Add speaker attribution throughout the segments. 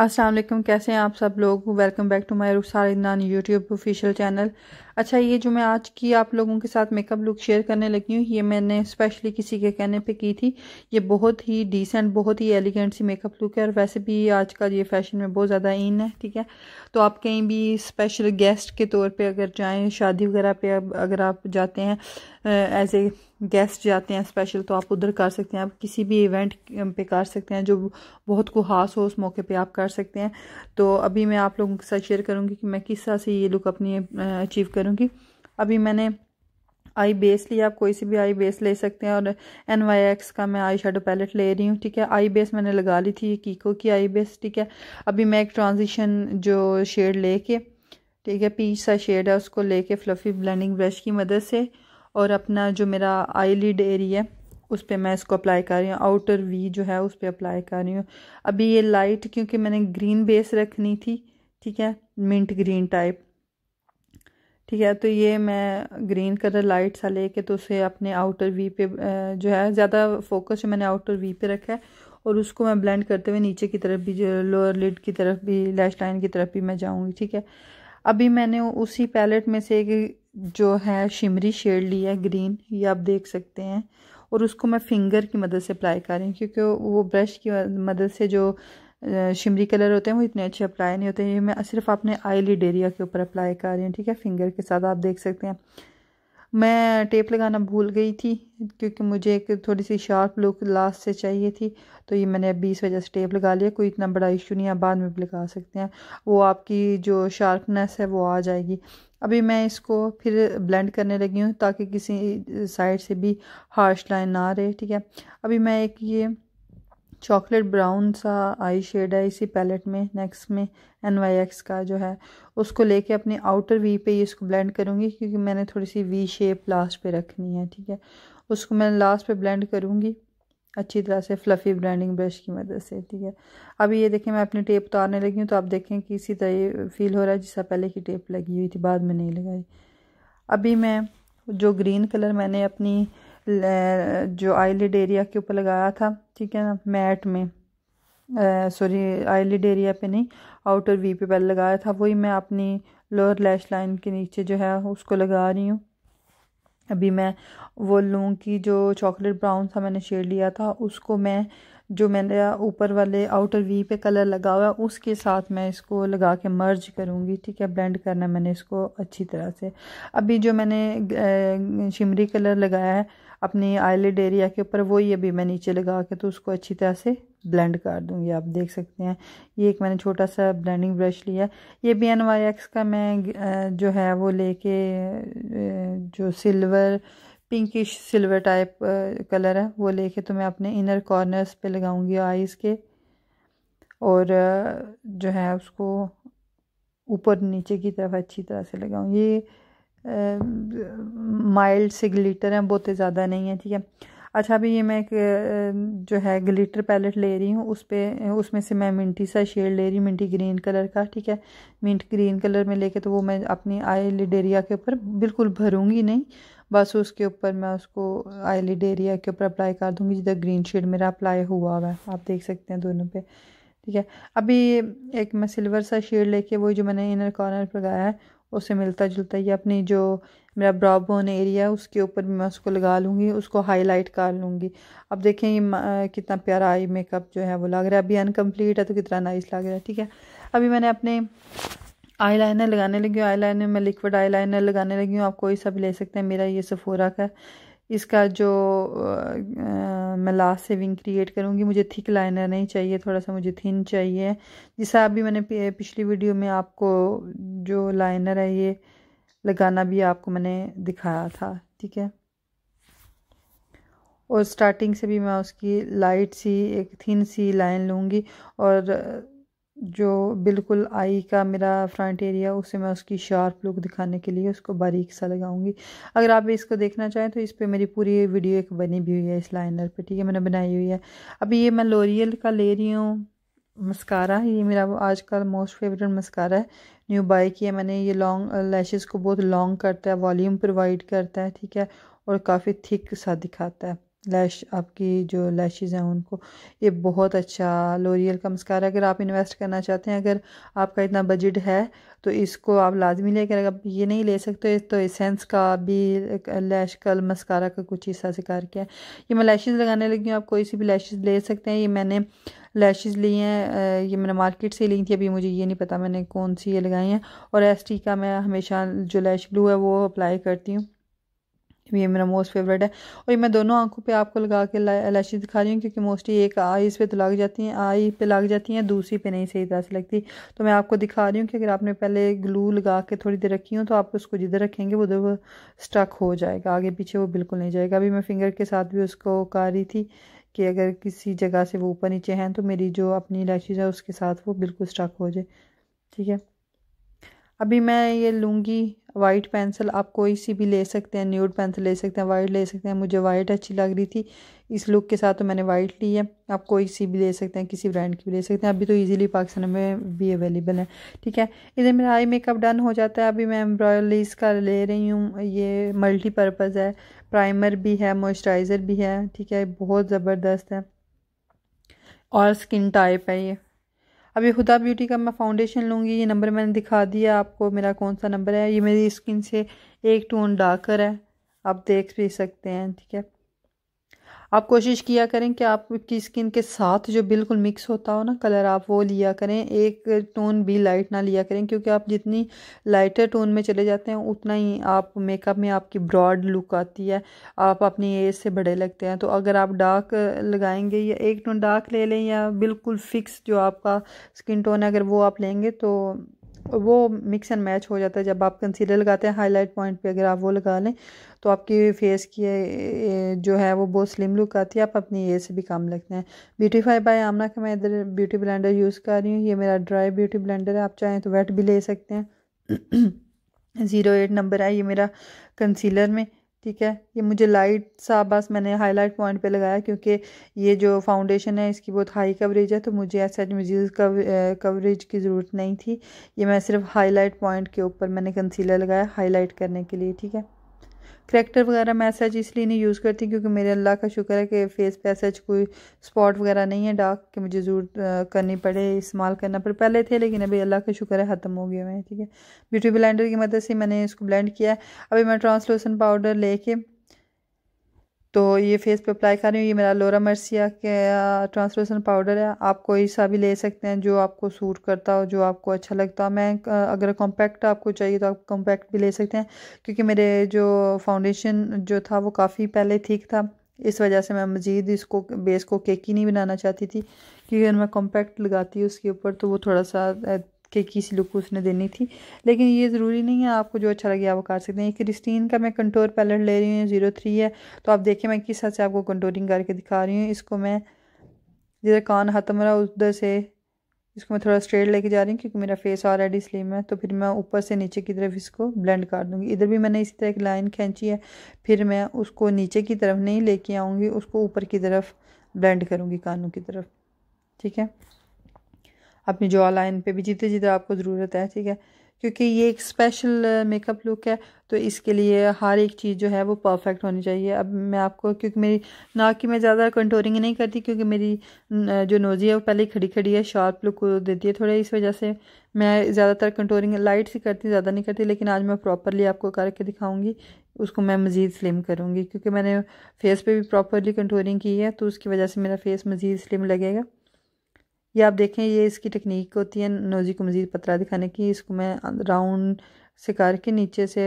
Speaker 1: अस्सलाम वालेकुम कैसे हैं आप सब लोग welcome back to my Rukhsar Idnan YouTube official channel अच्छा ये जो मैं आज की आप लोगों के साथ मेकअप लुक शेयर करने लगी हूँ ये मैंने स्पेशली किसी के कहने पे की थी ये बहुत ही डिसेंट बहुत ही एलिगेंट सी मेकअप लुक है और वैसे भी आज का ये फैशन में बहुत ज़्यादा इन है ठीक है तो आप कहीं भी स्पेशल गेस्ट के तौर पर अगर जाएँ शादी वगैरह पे अगर आप जाते हैं एज ए गेस्ट जाते हैं स्पेशल तो आप उधर कर सकते हैं आप किसी भी इवेंट पे कर सकते हैं जो बहुत कुहास हो उस मौके पे आप कर सकते हैं तो अभी मैं आप लोगों के साथ शेयर करूँगी कि मैं किस तरह से ये लुक अपनी अचीव करूँगी अभी मैंने आई बेस लिया आप कोई सी भी आई बेस ले सकते हैं और एन वाई एक्स का मैं आई शेडो पैलेट ले रही हूँ ठीक है आई बेस मैंने लगा ली थी कीको की आई बेस ठीक है अभी मैं एक ट्रांजिशन जो शेड लेके ठीक है पीच सा शेड है उसको लेके फ्लफ़ी ब्लेंडिंग ब्रश की मदद से और अपना जो मेरा आई लिड एरिया उस पर मैं इसको अप्लाई कर रही हूँ आउटर वी जो है उस पर अप्लाई कर रही हूँ अभी ये लाइट क्योंकि मैंने ग्रीन बेस रखनी थी ठीक है मिंट ग्रीन टाइप ठीक है तो ये मैं ग्रीन कलर लाइट सा लेके तो उसे अपने आउटर वी पे जो है ज़्यादा फोकस मैंने आउटर वी पे रखा है और उसको मैं ब्लेंड करते हुए नीचे की तरफ भी जो लोअर लिड की तरफ भी लैश लाइन की तरफ भी मैं जाऊँगी ठीक है अभी मैंने उसी पैलेट में से एक जो है शिमरी शेड लिया है ग्रीन ये आप देख सकते हैं और उसको मैं फिंगर की मदद से अप्लाई कर रही हूँ क्योंकि वो ब्रश की मदद से जो शिमरी कलर होते हैं वो इतने अच्छे अप्लाई नहीं होते ये मैं सिर्फ अपने आई डेरिया एरिया के ऊपर अप्लाई कर रही हूँ ठीक है फिंगर के साथ आप देख सकते हैं मैं टेप लगाना भूल गई थी क्योंकि मुझे एक थोड़ी सी शार्प लुक लास्ट से चाहिए थी तो ये मैंने अभी इस वजह से टेप लगा लिया कोई इतना बड़ा इशू नहीं है बाद में भी लगा सकते हैं वो आपकी जो शार्पनेस है वो आ जाएगी अभी मैं इसको फिर ब्लेंड करने लगी हूँ ताकि किसी साइड से भी हार्श लाइन ना रहे ठीक है अभी मैं एक ये चॉकलेट ब्राउन सा आई शेड है इसी पैलेट में नेक्स्ट में एन वाई एक्स का जो है उसको लेके अपने आउटर वी पे ही इसको ब्लेंड करूँगी क्योंकि मैंने थोड़ी सी वी शेप लास्ट पे रखनी है ठीक है उसको मैं लास्ट पे ब्लेंड करूँगी अच्छी तरह से फ्लफ़ी ब्रांडिंग ब्रश की मदद से ठीक है अभी ये देखें मैं अपनी टेप उतारने लगी हूँ तो आप देखें कि इसी तरह ये फील हो रहा है जिसका पहले की टेप लगी हुई थी बाद में नहीं लगाई अभी मैं जो ग्रीन कलर मैंने अपनी जो आईलिड एरिया के ऊपर लगाया था ठीक है ना मैट में सॉरी आईलिड एरिया पे नहीं आउटर वी पे पहले लगाया था वही मैं अपनी लोअर लैश लाइन के नीचे जो है उसको लगा रही हूँ अभी मैं वो की जो चॉकलेट ब्राउन था मैंने शेड लिया था उसको मैं जो मैंने ऊपर वाले आउटर वी पे कलर लगा हुआ है उसके साथ मैं इसको लगा के मर्ज करूँगी ठीक है ब्लेंड करना मैंने इसको अच्छी तरह से अभी जो मैंने शिमरी कलर लगाया है अपनी आईलेड एरिया के ऊपर वही अभी मैं नीचे लगा के तो उसको अच्छी तरह से ब्लेंड कर दूंगी आप देख सकते हैं ये एक मैंने छोटा सा ब्लेंडिंग ब्रश लिया ये बी एन वाई एक्स का मैं जो है वो लेके जो silver pinkish silver type colour है वो लेके तो मैं अपने इनर कॉर्नर्स पे लगाऊंगी आइज़ के और uh, जो है उसको ऊपर नीचे की तरफ अच्छी तरह से लगाऊंगी ये माइल्ड uh, से ग्लिटर हैं बहुत ज़्यादा नहीं है ठीक है अच्छा अभी ये मैं एक uh, जो है ग्लिटर पैलेट ले रही हूँ उस पर उसमें से मैं मिंटी सा शेड ले रही हूँ मिंटी ग्रीन कलर का ठीक है मिंट ग्रीन कलर में लेके तो वो मैं अपनी आई लिडेरिया के ऊपर बिल्कुल भरूँगी नहीं बस उसके ऊपर मैं उसको आईलिड एरिया के ऊपर अप्लाई कर दूँगी जिधर ग्रीन शेड मेरा अप्लाई हुआ हुआ है आप देख सकते हैं दोनों पे ठीक है अभी एक मैं सिल्वर सा शेड लेके वो जो मैंने इनर कॉर्नर पर लगाया है उससे मिलता जुलता ये अपनी जो मेरा ब्राउ बोन एरिया है उसके ऊपर मैं उसको लगा लूँगी उसको हाईलाइट कर लूँगी अब देखें कितना प्यारा आई मेकअप जो है वो लग रहा है अभी अनकम्प्लीट है तो कितना नाइस लग रहा है ठीक है अभी मैंने अपने आई लाइनर लगाने लगी हूँ आई लाइनर में लिक्विड आई लाइनर लगाने लगी हूँ आप कोई सा भी ले सकते हैं मेरा ये सफोरा का इसका जो आ, मैं लास्ट से विंग क्रिएट करूँगी मुझे थिक लाइनर नहीं चाहिए थोड़ा सा मुझे थिन चाहिए जैसा अभी मैंने पिछली वीडियो में आपको जो लाइनर है ये लगाना भी आपको मैंने दिखाया था ठीक है और स्टार्टिंग से भी मैं उसकी लाइट सी एक थिन सी लाइन लूँगी और जो बिल्कुल आई का मेरा फ्रंट एरिया उससे मैं उसकी शार्प लुक दिखाने के लिए उसको बारीक सा लगाऊंगी अगर आप इसको देखना चाहें तो इस पर मेरी पूरी वीडियो एक बनी भी हुई है इस लाइनर पे ठीक है मैंने बनाई हुई है अभी ये मैं लोरियल का ले रही हूँ मस्कारा ये मेरा आज का मोस्ट फेवरेट मस्कारा है न्यू बाई किया मैंने ये लॉन्ग लैशेज़ को बहुत लॉन्ग करता है वॉल्यूम प्रोवाइड करता है ठीक है और काफ़ी थिक सा दिखाता है लैश आपकी जो लैशेज़ हैं उनको ये बहुत अच्छा लोरियल का मस्कारा अगर आप इन्वेस्ट करना चाहते हैं अगर आपका इतना बजट है तो इसको आप लाजमी लेकर अगर आप ये नहीं ले सकते तो एसेंस का भी लैश कल मस्कारा का कुछ हिस्सा शिकार किया है ये मैं लैशेज़ लगाने लगी हूँ आप कोई सी भी लैशेज़ ले सकते हैं ये मैंने लैशेज़ ली हैं ये मैंने मार्केट से ली थी अभी मुझे ये नहीं पता मैंने कौन सी ये लगाई हैं और एस का मैं हमेशा जो लैश ब्लू है वो अप्लाई करती हूँ ये मेरा मोस्ट फेवरेट है और ये मैं दोनों आंखों पे आपको लगा के लाइशी दिखा रही हूँ क्योंकि मोस्टली एक आईज़ पे तो लग जाती हैं आई पे लग जाती हैं दूसरी पे नहीं सही तरह से लगती तो मैं आपको दिखा रही हूँ कि अगर आपने पहले ग्लू लगा के थोड़ी देर रखी हो तो आप उसको जिधर रखेंगे उधर स्ट्रक स्टक हो जाएगा आगे पीछे वो बिल्कुल नहीं जाएगा अभी मैं फिंगर के साथ भी उसको कर रही थी कि अगर किसी जगह से वो ऊपर नीचे हैं तो मेरी जो अपनी लैशेज है उसके साथ वो बिल्कुल स्टक हो जाए ठीक है अभी मैं ये लूँगी वाइट पेंसिल आप कोई सी भी ले सकते हैं न्यूड पेंसिल ले सकते हैं वाइट ले सकते हैं मुझे वाइट अच्छी लग रही थी इस लुक के साथ तो मैंने वाइट ली है आप कोई सी भी ले सकते हैं किसी ब्रांड की भी ले सकते हैं अभी तो इजीली पाकिस्तान में भी अवेलेबल है ठीक है इधर मेरा आई मेकअप डन हो जाता है अभी मैं एम्ब्रॉयडरी का ले रही हूँ ये मल्टीपर्पज़ है प्राइमर भी है मॉइस्चराइज़र भी है ठीक है बहुत ज़बरदस्त है और स्किन टाइप है ये अभी खुदा ब्यूटी का मैं फाउंडेशन लूँगी ये नंबर मैंने दिखा दिया आपको मेरा कौन सा नंबर है ये मेरी स्किन से एक टोन डार्कर है आप देख भी सकते हैं ठीक है आप कोशिश किया करें कि आपकी स्किन के साथ जो बिल्कुल मिक्स होता हो ना कलर आप वो लिया करें एक टोन भी लाइट ना लिया करें क्योंकि आप जितनी लाइटर टोन में चले जाते हैं उतना ही आप मेकअप में आपकी ब्रॉड लुक आती है आप अपनी एज से बड़े लगते हैं तो अगर आप डार्क लगाएंगे या एक टोन डार्क ले लें या बिल्कुल फिक्स जो आपका स्किन टोन है अगर वो आप लेंगे तो वो मिक्स एंड मैच हो जाता है जब आप कंसीलर लगाते हैं हाईलाइट पॉइंट पे अगर आप वो लगा लें तो आपकी फेस की जो है वो बहुत स्लिम लुक आती है आप अपनी ये से भी काम लगते हैं ब्यूटीफाई बाय आमना का मैं इधर ब्यूटी ब्लेंडर यूज़ कर रही हूँ ये मेरा ड्राई ब्यूटी ब्लेंडर है आप चाहें तो वेट भी ले सकते हैं ज़ीरो एट नंबर है ये मेरा कंसीलर में ठीक है ये मुझे लाइट सा बस मैंने हाईलाइट पॉइंट पे लगाया क्योंकि ये जो फाउंडेशन है इसकी बहुत हाई कवरेज है तो मुझे ऐसा मजीज कव, कवरेज की ज़रूरत नहीं थी ये मैं सिर्फ हाईलाइट पॉइंट के ऊपर मैंने कंसीलर लगाया हाईलाइट करने के लिए ठीक है करेक्टर वगैरह मैं ऐसा इसलिए नहीं यूज़ करती क्योंकि मेरे अल्लाह का शुक्र है कि फेस पे ऐसा कोई स्पॉट वगैरह नहीं है डार्क कि मुझे ज़रूर करनी पड़े इस्तेमाल करना पड़े पहले थे लेकिन अभी अल्लाह का शुक्र है ख़त्म हो गया मैं ठीक है ब्यूटी ब्लेंडर की मदद मतलब से मैंने इसको ब्लेंड किया है अभी मैं ट्रांसलोसन पाउडर लेके तो ये फेस पे अप्लाई कर रही हूँ ये मेरा लोरा मर्सिया के ट्रांसलूसन पाउडर है आप कोई सा भी ले सकते हैं जो आपको सूट करता हो जो आपको अच्छा लगता हो मैं अगर कॉम्पैक्ट आपको चाहिए तो आप कॉम्पैक्ट भी ले सकते हैं क्योंकि मेरे जो फाउंडेशन जो था वो काफ़ी पहले ठीक था इस वजह से मैं मज़ीद इसको बेस को केकी नहीं बनाना चाहती थी क्योंकि अगर मैं कॉम्पैक्ट लगाती हूँ उसके ऊपर तो वो थोड़ा सा कि किसी लुक उसने देनी थी लेकिन ये ज़रूरी नहीं है आपको जो अच्छा लगे आप कर सकते हैं क्रिस्टीन का मैं कंटोर पैलेट ले रही हूँ जीरो थ्री है तो आप देखिए मैं किस हद से आपको कंटोरिंग करके दिखा रही हूँ इसको मैं जिधर कान ख़त्म रहा उधर से इसको मैं थोड़ा स्ट्रेट लेके जा रही हूँ क्योंकि मेरा फेस ऑलरेडी स्लिम है तो फिर मैं ऊपर से नीचे की तरफ इसको ब्लेंड कर दूँगी इधर भी मैंने इसी तरह एक लाइन खींची है फिर मैं उसको नीचे की तरफ नहीं लेके आऊँगी उसको ऊपर की तरफ ब्लेंड करूँगी कानों की तरफ ठीक है अपनी जॉ लाइन पर भी जितने जितने आपको ज़रूरत है ठीक है क्योंकि ये एक स्पेशल मेकअप लुक है तो इसके लिए हर एक चीज़ जो है वो परफेक्ट होनी चाहिए अब मैं आपको क्योंकि मेरी नाक की मैं ज़्यादा कंटोरिंग नहीं करती क्योंकि मेरी जो नोज़ी है वो पहले खड़ी खड़ी है शार्प लुक देती है थोड़ा इस वजह से मैं ज़्यादातर कंटोरिंग लाइट सी करती ज़्यादा नहीं करती लेकिन आज मैं प्रॉपरली आपको करके दिखाऊँगी उसको मैं मज़ीद स्लिम करूँगी क्योंकि मैंने फेस पर भी प्रॉपरली कंटोरिंग की है तो उसकी वजह से मेरा फेस मज़ीद स्लिम लगेगा ये आप देखें ये इसकी टेक्निक होती है नोज़ी को मज़ीद पतरा दिखाने की इसको मैं राउंड से करके नीचे से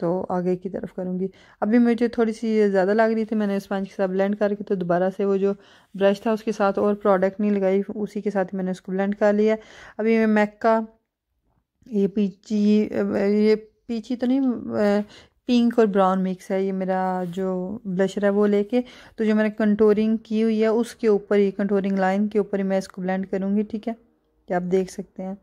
Speaker 1: तो आगे की तरफ करूँगी अभी मुझे थोड़ी सी ज़्यादा लग रही थी मैंने इस पंच के साथ ब्लेंड करके तो दोबारा से वो जो ब्रश था उसके साथ और प्रोडक्ट नहीं लगाई उसी के साथ ही मैंने उसको ब्लेंड कर लिया अभी मैं मैक का ये पीछी ये पीछी तो नहीं पिंक और ब्राउन मिक्स है ये मेरा जो ब्लशर है वो लेके तो जो मैंने कंटोरिंग की हुई है उसके ऊपर ही कंटोरिंग लाइन के ऊपर ही मैं इसको ब्लेंड करूँगी ठीक है क्या आप देख सकते हैं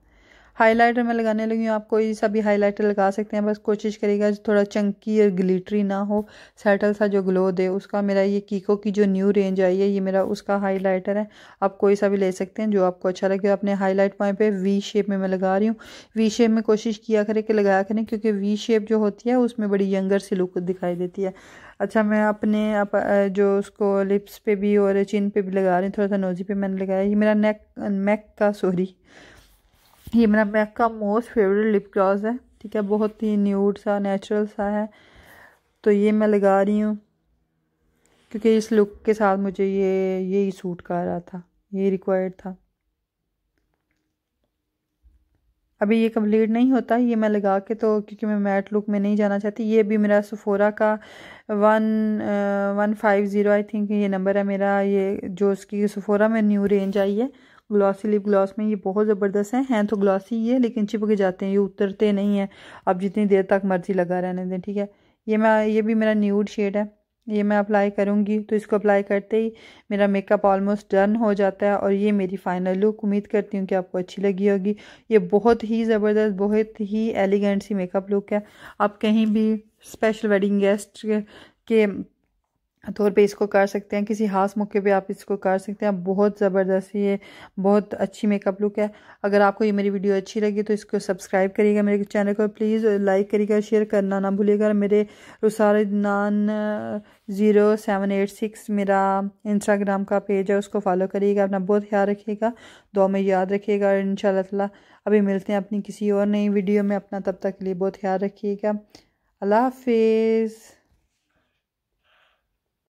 Speaker 1: हाइलाइटर मैं लगाने लगी हूँ आप कोई सा भी हाइलाइटर लगा सकते हैं बस कोशिश करिएगा थोड़ा चंकी और ग्लिटरी ना हो सेटल सा जो ग्लो दे उसका मेरा ये कीको की जो न्यू रेंज आई है ये मेरा उसका हाइलाइटर है आप कोई सा भी ले सकते हैं जो आपको अच्छा लगे अपने हाईलाइट पॉइंट पर वी शेप में मैं लगा रही हूँ वी शेप में कोशिश किया करें कि लगाया करें क्योंकि वी शेप जो होती है उसमें बड़ी यंगर सी लुक दिखाई देती है अच्छा मैं अपने आप जो उसको लिप्स पे भी और चिन पे भी लगा रही हूँ थोड़ा सा नोजी पे मैंने लगाया ये मेरा नेक नेक का सॉरी ये मेरा मैक का मोस्ट फेवरेट लिप ग्लॉस है ठीक है बहुत ही न्यूड सा नेचुरल सा है तो ये मैं लगा रही हूँ क्योंकि इस लुक के साथ मुझे ये यही सूट कर रहा था ये रिक्वायर्ड था अभी ये कंप्लीट नहीं होता ये मैं लगा के तो क्योंकि मैं मैट लुक में नहीं जाना चाहती ये भी मेरा सफोरा का one one five zero I think ये नंबर है मेरा ये जो उसकी सफोरा में न्यू रेंज आई है ग्लॉसी लिप ग्लॉस में ये बहुत ज़बरदस्त हैं हैं तो ग्लॉसी ही है लेकिन चिपक जाते हैं ये उतरते नहीं हैं आप जितनी देर तक मर्जी लगा रहने दें ठीक है ये मैं ये भी मेरा न्यूड शेड है ये मैं अप्लाई करूँगी तो इसको अप्लाई करते ही मेरा मेकअप ऑलमोस्ट डन हो जाता है और ये मेरी फाइनल लुक उम्मीद करती हूँ कि आपको अच्छी लगी होगी ये बहुत ही ज़बरदस्त बहुत ही एलिगेंट सी मेकअप लुक है आप कहीं भी स्पेशल वेडिंग गेस्ट के तौर पे इसको कर सकते हैं किसी खास मौके पे आप इसको कर सकते हैं बहुत ज़बरदस्त ये बहुत अच्छी मेकअप लुक है अगर आपको ये मेरी वीडियो अच्छी लगी तो इसको सब्सक्राइब करिएगा मेरे चैनल को प्लीज़ लाइक करिएगा शेयर करना ना भूलिएगा मेरे Rukhsar Idnan zero seven eight six मेरा इंस्टाग्राम का पेज है उसको फॉलो करिएगा अपना बहुत ख्याल रखिएगा दो में याद रखिएगा और इन ताला अभी मिलते हैं अपनी किसी और नई वीडियो में अपना तब तक के लिए बहुत ख्याल रखिएगा अल्लाह हाफिज़